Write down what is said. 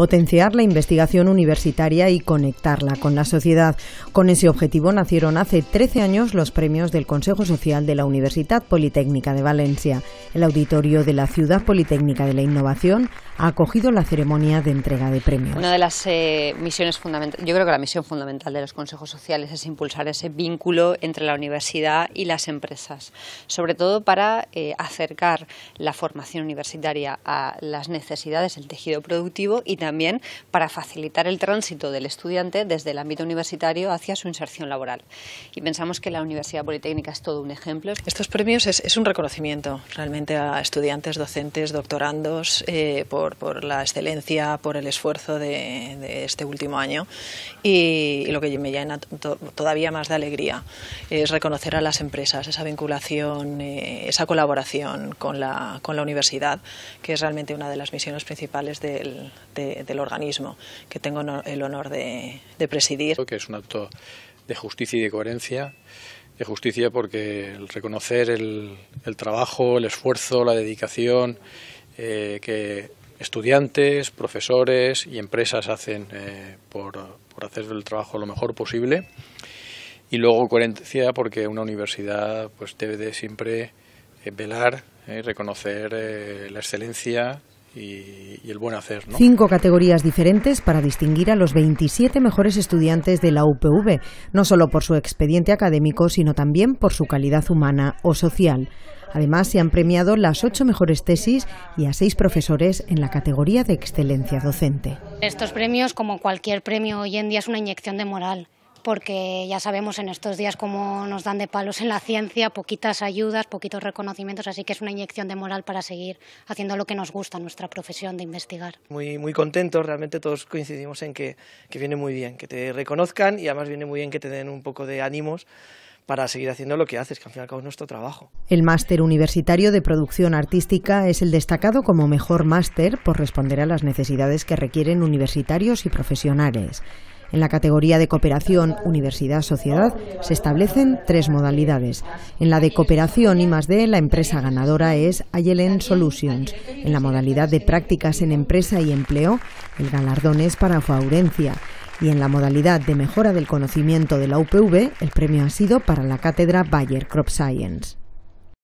potenciar la investigación universitaria y conectarla con la sociedad. Con ese objetivo nacieron hace 13 años los premios del Consejo Social de la Universidad Politécnica de Valencia. El auditorio de la Ciudad Politécnica de la Innovación ha acogido la ceremonia de entrega de premios. Una de las eh, misiones fundamentales, yo creo que la misión fundamental de los consejos sociales es impulsar ese vínculo entre la universidad y las empresas, sobre todo para eh, acercar la formación universitaria a las necesidades del tejido productivo y también también para facilitar el tránsito del estudiante desde el ámbito universitario hacia su inserción laboral. Y pensamos que la Universidad Politécnica es todo un ejemplo. Estos premios es, un reconocimiento realmente a estudiantes, docentes, doctorandos eh, por, la excelencia, por el esfuerzo de, este último año y, lo que me llena todavía más de alegría es reconocer a las empresas esa vinculación, eh, esa colaboración con la, universidad, que es realmente una de las misiones principales del, del del organismo que tengo el honor de, presidir. que es un acto de justicia y de coherencia de justicia porque el reconocer el, trabajo, el esfuerzo, la dedicación eh, que estudiantes, profesores y empresas hacen eh, por, hacer el trabajo lo mejor posible y luego coherencia porque una universidad pues debe de siempre eh, velar y reconocer la excelencia y, el buen hacer. Cinco categorías diferentes para distinguir a los 27 mejores estudiantes de la UPV, no solo por su expediente académico, sino también por su calidad humana o social. Además, se han premiado las ocho mejores tesis y a seis profesores en la categoría de excelencia docente. Estos premios, como cualquier premio hoy en día, es una inyección de moral porque ya sabemos en estos días cómo nos dan de palos en la ciencia, poquitas ayudas, poquitos reconocimientos, así que es una inyección de moral para seguir haciendo lo que nos gusta, nuestra profesión de investigar. Muy, muy contentos, realmente todos coincidimos en que, que viene muy bien, que te reconozcan y además viene muy bien que te den un poco de ánimos para seguir haciendo lo que haces, que al fin y cabo es nuestro trabajo. El máster universitario de producción artística es el destacado como mejor máster por responder a las necesidades que requieren universitarios y profesionales. En la categoría de cooperación universidad-sociedad se establecen tres modalidades. En la de cooperación y más de la empresa ganadora es Ayelen Solutions. En la modalidad de prácticas en empresa y empleo, el galardón es para Faurencia. Y en la modalidad de mejora del conocimiento de la UPV, el premio ha sido para la cátedra Bayer Crop Science.